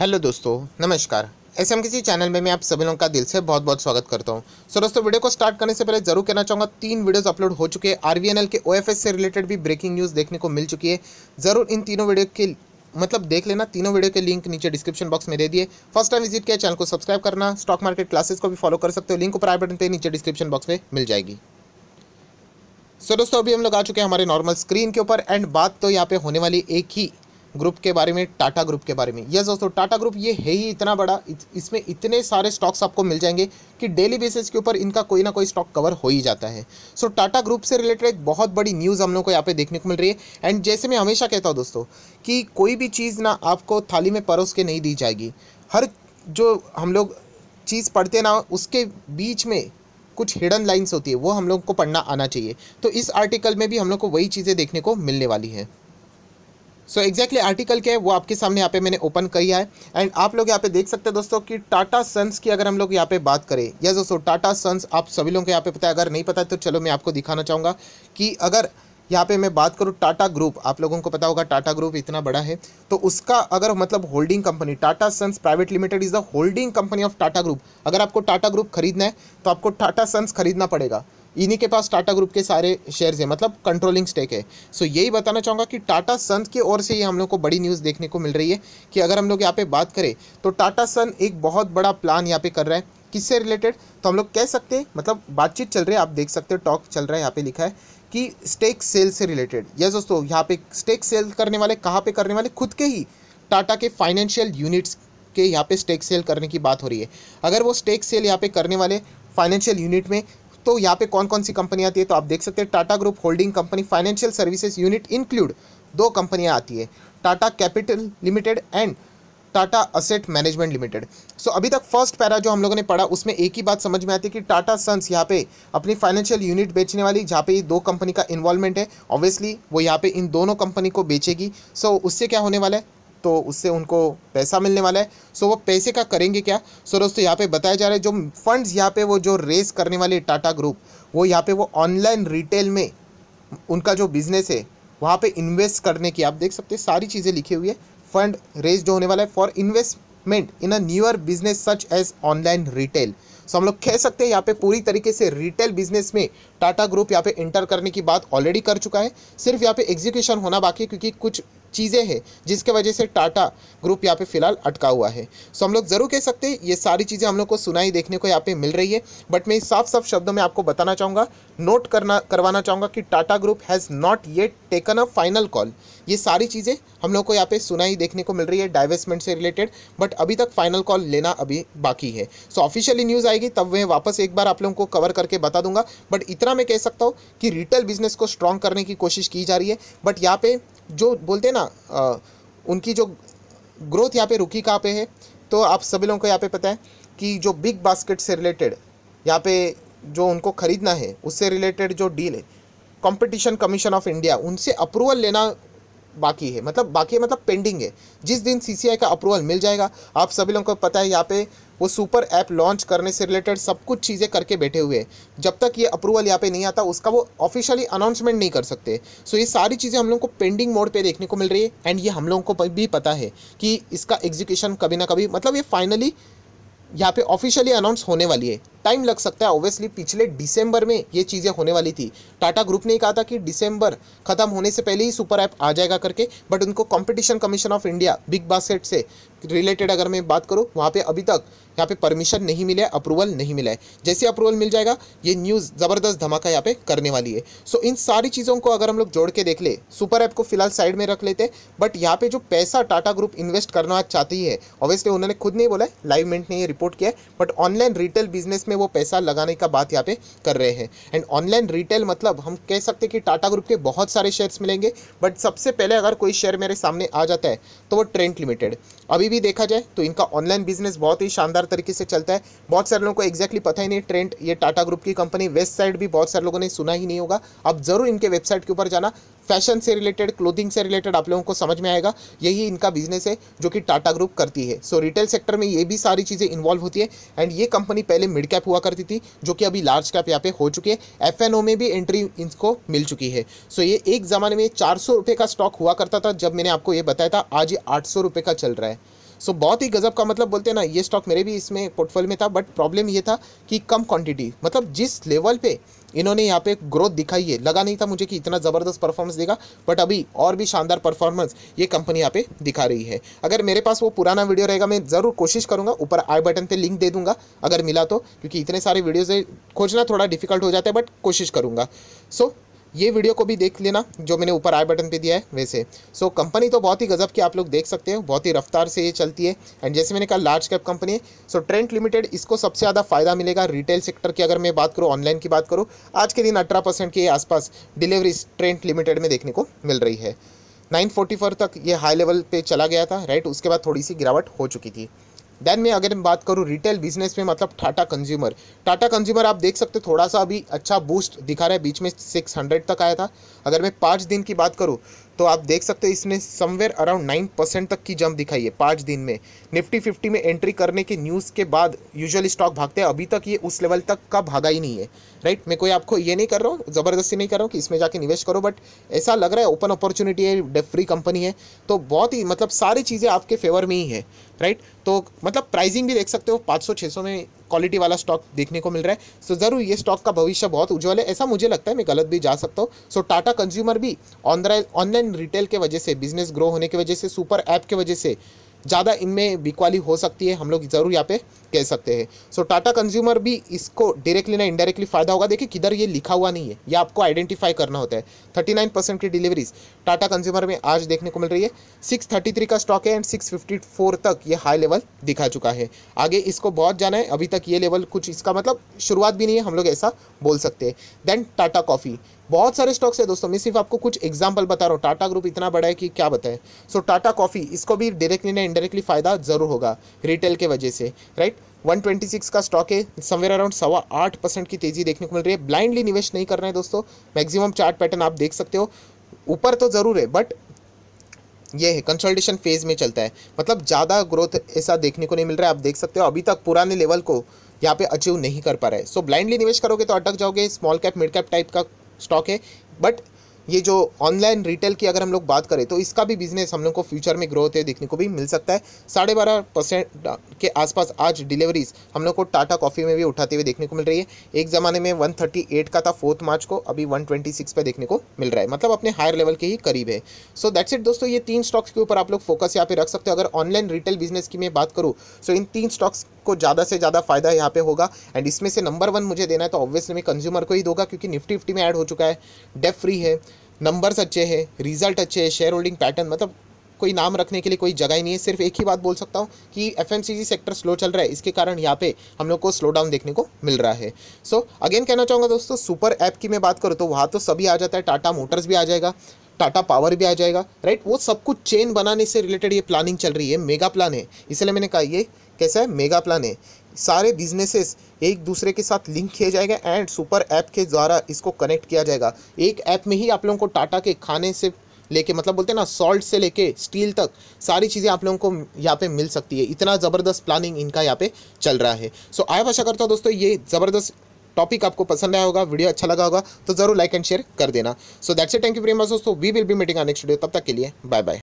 hello दोस्तों नमस्कार ऐसे हम किसी चैनल में मैं आप सभी लोगों का दिल से बहुत बहुत स्वागत करता हूं सो so, दोस्तों वीडियो को स्टार्ट करने से पहले जरूर कहना चाहूँगा तीन वीडियोस अपलोड हो चुके हैं आरवीएनएल के ओएफएस से रिलेटेड भी ब्रेकिंग न्यूज़ देखने को मिल चुकी है ज़रूर इन तीनों वीडियो के मतलब देख लेना तीनों वीडियो के लिंक नीचे डिस्क्रिप्शन बॉक्स में दे दिए फर्स्ट टाइम विजिट किया चैनल को सब्सक्राइब करना स्टॉक मार्केट क्लासेस को भी फॉलो कर सकते हो लिंक को प्राइवेट बटन पर नीचे डिस्क्रिप्शन बॉक्स में मिल जाएगी सो दोस्तों अभी हम लोग आ चुके हैं हमारे नॉर्मल स्क्रीन के ऊपर एंड बात तो यहाँ पे होने वाली एक ही ग्रुप के बारे में टाटा ग्रुप के बारे में यस दोस्तों टाटा ग्रुप ये है ही इतना बड़ा इसमें इतने सारे स्टॉक्स आपको मिल जाएंगे कि डेली बेसिस के ऊपर इनका कोई ना कोई स्टॉक कवर हो ही जाता है सो so, टाटा ग्रुप से रिलेटेड एक बहुत बड़ी न्यूज़ हम लोग को यहाँ पे देखने को मिल रही है एंड जैसे मैं हमेशा कहता हूँ दोस्तों कि कोई भी चीज़ ना आपको थाली में परोस के नहीं दी जाएगी हर जो हम लोग चीज़ पढ़ते ना उसके बीच में कुछ हिडन लाइन्स होती है वो हम लोग को पढ़ना आना चाहिए तो इस आर्टिकल में भी हम लोग को वही चीज़ें देखने को मिलने वाली हैं सो एग्जैक्टली आर्टिकल क्या है वो आपके सामने यहाँ पे मैंने ओपन किया है एंड आप लोग यहाँ पे देख सकते हैं दोस्तों कि टाटा सन्स की अगर हम लोग यहाँ पे बात करें यस दोस्तों टाटा सन्स आप सभी लोगों को यहाँ पे पता है अगर नहीं पता है तो चलो मैं आपको दिखाना चाहूँगा कि अगर यहाँ पे मैं बात करूँ टाटा ग्रुप आप लोगों को पता होगा टाटा ग्रुप इतना बड़ा है तो उसका अगर मतलब holding company Tata sons private limited is the holding company of Tata group अगर आपको टाटा ग्रुप खरीदना है तो आपको टाटा सन्स खरीदना पड़ेगा इन्हीं के पास टाटा ग्रुप के सारे शेयर्स हैं मतलब कंट्रोलिंग स्टेक है सो so, यही बताना चाहूँगा कि टाटा सन की ओर से ही हम लोग को बड़ी न्यूज़ देखने को मिल रही है कि अगर हम लोग यहाँ पे बात करें तो टाटा सन एक बहुत बड़ा प्लान यहाँ पे कर रहा है किससे रिलेटेड तो हम लोग कह सकते हैं मतलब बातचीत चल रही है आप देख सकते हो टॉक चल रहा है यहाँ पे लिखा है कि स्टेक सेल से रिलेटेड यस दोस्तों यहाँ पे स्टेक सेल करने वाले कहाँ पे करने वाले खुद के ही टाटा के फाइनेंशियल यूनिट्स के यहाँ पे स्टेक सेल करने की बात हो रही है अगर वो स्टेक सेल यहाँ पे करने वाले फाइनेंशियल यूनिट में तो यहाँ पे कौन कौन सी कंपनी आती है तो आप देख सकते हैं Tata group holding company financial services unit include दो कंपनियाँ आती है Tata capital limited and Tata asset management limited so अभी तक फर्स्ट पैरा जो हम लोगों ने पढ़ा उसमें एक ही बात समझ में आती है कि टाटा सन्स यहाँ पे अपनी फाइनेंशियल यूनिट बेचने वाली जहाँ पे दो कंपनी का इन्वॉल्वमेंट है ऑब्वियसली वो यहाँ पे इन दोनों कंपनी को बेचेगी सो so, उससे क्या होने वाला है तो उससे उनको पैसा मिलने वाला है सो वो पैसे का करेंगे क्या सो दोस्तों यहाँ पे बताया जा रहा है जो फंड्स यहाँ पे वो जो रेस करने वाले टाटा ग्रुप वो यहाँ पे वो ऑनलाइन रिटेल में उनका जो बिजनेस है वहाँ पे इन्वेस्ट करने की आप देख सकते हैं सारी चीज़ें लिखी हुई है फंड रेज जो होने वाला है for investment in a newer business such as online retail so हम लोग कह सकते हैं यहाँ पे पूरी तरीके से रिटेल बिजनेस में टाटा ग्रुप यहाँ पे इंटर करने की बात ऑलरेडी कर चुका है सिर्फ यहाँ पे एग्जीक्यूशन होना बाकी है क्योंकि कुछ चीज़ें हैं जिसके वजह से टाटा ग्रुप यहाँ पे फिलहाल अटका हुआ है सो हम लोग ज़रूर कह सकते हैं ये सारी चीज़ें हम लोग को सुनाई देखने को यहाँ पे मिल रही है बट मैं साफ साफ शब्दों में आपको बताना चाहूँगा नोट करना करवाना चाहूँगा कि Tata group has not yet taken a final call ये सारी चीज़ें हम लोग को यहाँ पे सुनाई देखने को मिल रही है डाइवेस्टमेंट से रिलेटेड बट अभी तक फाइनल कॉल लेना अभी बाकी है सो ऑफिशियली न्यूज़ आएगी तब मैं वापस एक बार आप लोगों को कवर करके बता दूंगा बट इतना मैं कह सकता हूँ कि रिटेल बिजनेस को स्ट्रॉन्ग करने की कोशिश की जा रही है बट यहाँ पे जो बोलते हैं ना उनकी जो ग्रोथ यहाँ पे रुकी कहाँ पे है तो आप सभी लोगों को यहाँ पे पता है कि जो बिग बास्केट से रिलेटेड यहाँ पे जो उनको ख़रीदना है उससे रिलेटेड जो डील है कंपटीशन कमीशन ऑफ इंडिया उनसे अप्रूवल लेना बाकी है मतलब बाकी है मतलब पेंडिंग है जिस दिन सीसीआई का अप्रूवल मिल जाएगा आप सभी लोगों को पता है यहाँ पे वो सुपर ऐप लॉन्च करने से रिलेटेड सब कुछ चीज़ें करके बैठे हुए हैं जब तक ये अप्रूवल यहाँ पे नहीं आता उसका वो ऑफिशियली अनाउंसमेंट नहीं कर सकते सो ये सारी चीज़ें हम लोग को पेंडिंग मोड पे देखने को मिल रही है एंड ये हम लोगों को भी पता है कि इसका एग्जीक्यूशन कभी ना कभी मतलब ये फाइनली यहाँ पे ऑफिशियली अनाउंस होने वाली है टाइम लग सकता है ऑब्वियसली पिछले दिसंबर में ये चीज़ें होने वाली थी टाटा ग्रुप ने कहा था कि दिसंबर खत्म होने से पहले ही सुपर ऐप आ जाएगा करके बट उनको competition commission of India big basket से रिलेटेड अगर मैं बात करूँ वहाँ पे अभी तक यहाँ पे परमिशन नहीं मिला है अप्रूवल नहीं मिला है जैसे अप्रूवल मिल जाएगा ये न्यूज़ ज़बरदस्त धमाका यहाँ पे करने वाली है सो so, इन सारी चीज़ों को अगर हम लोग जोड़ के देख ले सुपर ऐप को फिलहाल साइड में रख लेते बट यहाँ पे जो पैसा टाटा ग्रुप इन्वेस्ट करना चाहती है ऑब्वियसली उन्होंने खुद नहीं बोला लाइव मिंट ने ये रिपोर्ट किया बट ऑनलाइन रिटेल बिजनेस में वो पैसा लगाने का बात यहाँ पे कर रहे हैं एंड ऑनलाइन रिटेल मतलब हम कह सकते हैं कि टाटा ग्रुप के बहुत सारे शेयर्स मिलेंगे बट सबसे पहले अगर कोई शेयर मेरे सामने आ जाता है तो वो ट्रेंड लिमिटेड अभी भी देखा जाए तो इनका ऑनलाइन बिजनेस बहुत ही शानदार तरीके से चलता है बहुत सारे लोगों को एक्जैक्टली पता ही नहीं ट्रेंड ये टाटा ग्रुप की कंपनी वेस्ट साइड भी बहुत सारे लोगों ने सुना ही नहीं होगा आप ज़रूर इनके वेबसाइट के ऊपर जाना फैशन से रिलेटेड क्लोथिंग से रिलेटेड आप लोगों को समझ में आएगा यही इनका बिजनेस है जो कि टाटा ग्रुप करती है सो रिटेल सेक्टर में ये भी सारी चीज़ें इन्वॉल्व होती है एंड ये कंपनी पहले मिड कैप हुआ करती थी जो कि अभी लार्ज कैप यहाँ पे हो चुकी है एफ में भी एंट्री इनको मिल चुकी है सो ये एक ज़माने में चार सौ का स्टॉक हुआ करता था जब मैंने आपको ये बताया था आज ये आठ सौ का चल रहा है सो बहुत ही गज़ब का मतलब बोलते हैं ना ये स्टॉक मेरे भी इसमें पोर्टफोलियो में था बट प्रॉब्लम ये था कि कम क्वांटिटी मतलब जिस लेवल पे इन्होंने यहाँ पे ग्रोथ दिखाई है लगा नहीं था मुझे कि इतना ज़बरदस्त परफॉर्मेंस देगा बट अभी और भी शानदार परफॉर्मेंस ये कंपनी यहाँ पे दिखा रही है अगर मेरे पास वो पुराना वीडियो रहेगा मैं ज़रूर कोशिश करूँगा ऊपर आई बटन पे लिंक दे दूँगा अगर मिला तो क्योंकि इतने सारे वीडियोज़ खोजना थोड़ा डिफिकल्ट हो जाता है बट कोशिश करूँगा सो so, ये वीडियो को भी देख लेना जो मैंने ऊपर आई बटन पे दिया है वैसे सो so, कंपनी तो बहुत ही गजब की आप लोग देख सकते हैं बहुत ही रफ्तार से ये चलती है एंड जैसे मैंने कहा लार्ज कैप कंपनी है सो so, ट्रेंट लिमिटेड इसको सबसे ज़्यादा फायदा मिलेगा रिटेल सेक्टर की अगर मैं बात करूँ ऑनलाइन की बात करूँ आज के दिन अठारह परसेंट के आसपास डिलीवरी ट्रेंट लिमिटेड में देखने को मिल रही है नाइन तक ये हाई लेवल पे चला गया था राइट उसके बाद थोड़ी सी गिरावट हो चुकी थी देन में अगर मैं बात करूँ रिटेल बिजनेस में मतलब टाटा कंज्यूमर टाटा कंज्यूमर आप देख सकते थोड़ा सा अभी अच्छा बूस्ट दिखा रहा है बीच में हंड्रेड तक आया था अगर मैं पाँच दिन की बात करूँ तो आप देख सकते हो इसने समवेयर अराउंड नाइन परसेंट तक की जंप दिखाई है पाँच दिन में निफ्टी फिफ्टी में एंट्री करने के न्यूज़ के बाद यूजुअल स्टॉक भागते हैं अभी तक ये उस लेवल तक का भागा ही नहीं है राइट मैं कोई आपको ये नहीं कर रहा हूँ ज़बरदस्ती नहीं कर रहा हूँ कि इसमें जाके निवेश करो बट ऐसा लग रहा है ओपन अपॉर्चुनिटी है फ्री कंपनी है तो बहुत ही मतलब सारी चीज़ें आपके फेवर में ही है राइट तो मतलब प्राइजिंग भी देख सकते हो पाँच सौ में क्वालिटी वाला स्टॉक देखने को मिल रहा है सो ज़रूर ये स्टॉक का भविष्य बहुत उज्जवल है ऐसा मुझे लगता है मैं गलत भी जा सकता हूँ सो टाटा कंज्यूमर भी ऑनलाइन रिटेल के वजह से बिजनेस ग्रो होने की वजह से सुपर ऐप की वजह से ज़्यादा इनमें बिकवाली हो सकती है हम लोग ज़रूर यहाँ पे कह सकते हैं सो टाटा कंज्यूमर भी इसको डायरेक्टली ना इनडायरेक्टली फ़ायदा होगा देखिए किधर ये लिखा हुआ नहीं है ये आपको आइडेंटिफाई करना होता है थर्टी नाइन परसेंट की डिलीवरीज टाटा कंज्यूमर में आज देखने को मिल रही है सिक्स थर्टी थ्री का स्टॉक है एंड सिक्स फिफ्टी फोर तक ये हाई लेवल दिखा चुका है आगे इसको बहुत जाना है अभी तक ये लेवल कुछ इसका मतलब शुरुआत भी नहीं है हम लोग ऐसा बोल सकते हैं देन टाटा कॉफ़ी बहुत सारे स्टॉक्स है दोस्तों मैं सिर्फ आपको कुछ एग्जाम्पल बता रहा हूँ टाटा ग्रुप इतना बड़ा है कि क्या बताएं सो टाटा कॉफ़ी इसको भी डायरेक्टली ना इंडायरेक्टली फ़ायदा ज़रूर होगा रिटेल के वजह से राइट 126 का स्टॉक है समवेयर अराउंड सवा आठ परसेंट की तेज़ी देखने को मिल रही है ब्लाइंडली निवेश नहीं करना है दोस्तों मैक्सिमम चार्ट पैटर्न आप देख सकते हो ऊपर तो ज़रूर है बट ये है कंसोलिडेशन फेज़ में चलता है मतलब ज़्यादा ग्रोथ ऐसा देखने को नहीं मिल रहा है आप देख सकते हो अभी तक पुराने लेवल को यहाँ पे अचीव नहीं कर पा रहे सो ब्लाइंडली निवेश करोगे तो अटक जाओगे small cap mid cap type का स्टॉक है बट ये जो ऑनलाइन रिटेल की अगर हम लोग बात करें तो इसका भी बिजनेस हम लोग को फ्यूचर में ग्रोथ है देखने को भी मिल सकता है साढ़े बारह परसेंट के आसपास आज डिलीवरीज हम लोग को टाटा कॉफ़ी में भी उठाते हुए देखने को मिल रही है एक ज़माने में 138 का था फोर्थ मार्च को अभी 126 पे देखने को मिल रहा है मतलब अपने हायर लेवल के ही करीब है सो दैट्स इट दोस्तों ये तीन स्टॉक्स के ऊपर आप लोग फोकस यहाँ पे रख सकते हो अगर ऑनलाइन रिटेल बिजनेस की मैं बात करूँ सो इन तीन स्टॉक्स को ज़्यादा से ज़्यादा फायदा यहाँ पे होगा एंड इसमें से नंबर वन मुझे देना है तो ऑब्वियसली मैं कंज्यूमर को ही दूंगा क्योंकि निफ्टी फिफ्टी में ऐड हो चुका है डेफ फ्री है नंबर्स अच्छे हैं रिजल्ट अच्छे हैं शेयर होल्डिंग पैटर्न मतलब कोई नाम रखने के लिए कोई जगह ही नहीं है सिर्फ एक ही बात बोल सकता हूँ कि एफ सेक्टर स्लो चल रहा है इसके कारण यहाँ पे हम लोग को स्लो डाउन देखने को मिल रहा है सो so, अगेन कहना चाहूँगा दोस्तों सुपर ऐप की मैं बात करूँ तो वहाँ तो सभी आ जाता है टाटा मोटर्स भी आ जाएगा टाटा पावर भी आ जाएगा राइट वो सब कुछ चेन बनाने से रिलेटेड ये प्लानिंग चल रही है मेगा प्लान है इसलिए मैंने कहा ये कैसा है मेगा प्लान है सारे बिजनेसेस एक दूसरे के साथ लिंक किया जाएगा एंड सुपर ऐप के द्वारा इसको कनेक्ट किया जाएगा एक ऐप में ही आप लोगों को टाटा के खाने से लेके मतलब बोलते हैं ना सॉल्ट से लेके स्टील तक सारी चीज़ें आप लोगों को यहाँ पे मिल सकती है इतना ज़बरदस्त प्लानिंग इनका यहाँ पे चल रहा है सो so, आशा करता हूँ दोस्तों ये ज़बरदस्त टॉपिक आपको पसंद आया होगा वीडियो अच्छा लगा होगा तो ज़रूर लाइक एंड शेयर कर देना so that's a thank you very much दोस्तों we will be meeting next video तब तक के लिए बाय बाय